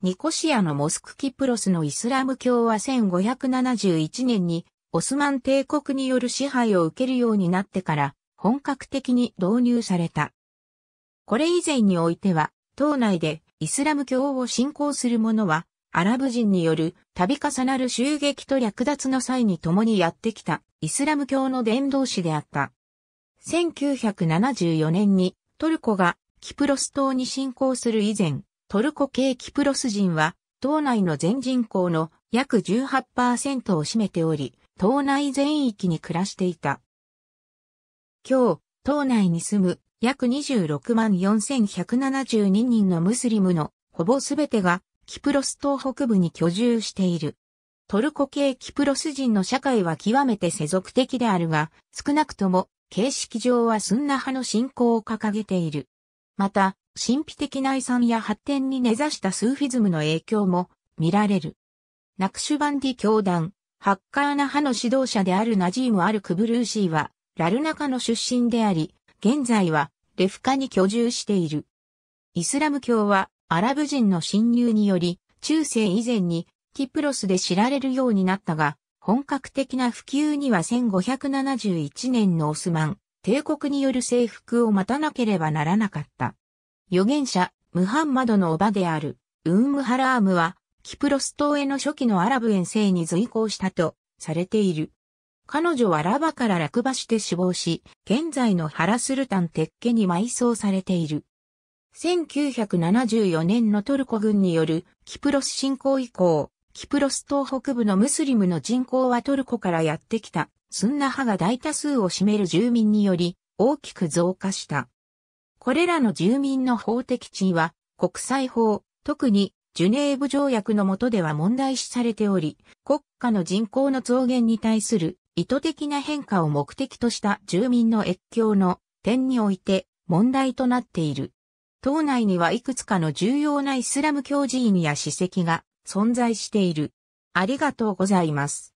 ニコシアのモスクキプロスのイスラム教は1571年にオスマン帝国による支配を受けるようになってから本格的に導入された。これ以前においては、島内でイスラム教を信仰する者は、アラブ人による度重なる襲撃と略奪の際に共にやってきたイスラム教の伝道師であった。1974年にトルコがキプロス島に侵攻する以前、トルコ系キプロス人は、島内の全人口の約18%を占めており、島内全域に暮らしていた。今日、島内に住む約26万4172人のムスリムのほぼすべてがキプロス島北部に居住している。トルコ系キプロス人の社会は極めて世俗的であるが、少なくとも形式上はスンナ派の信仰を掲げている。また、神秘的な遺産や発展に根ざしたスーフィズムの影響も見られる。ナクシュバンディ教団、ハッカーナ派の指導者であるナジーム・アル・クブルーシーは、ラルナカの出身であり、現在はレフカに居住している。イスラム教はアラブ人の侵入により、中世以前にキプロスで知られるようになったが、本格的な普及には1571年のオスマン帝国による征服を待たなければならなかった。預言者、ムハンマドの叔母である、ウンムハラームは、キプロス島への初期のアラブ遠征に随行したと、されている。彼女はラバから落馬して死亡し、現在のハラスルタン鉄家に埋葬されている。1974年のトルコ軍によるキプロス侵攻以降、キプロス島北部のムスリムの人口はトルコからやってきた、スンナ派が大多数を占める住民により、大きく増加した。これらの住民の法的地位は国際法、特にジュネーブ条約の下では問題視されており、国家の人口の増減に対する意図的な変化を目的とした住民の越境の点において問題となっている。島内にはいくつかの重要なイスラム教寺院や史跡が存在している。ありがとうございます。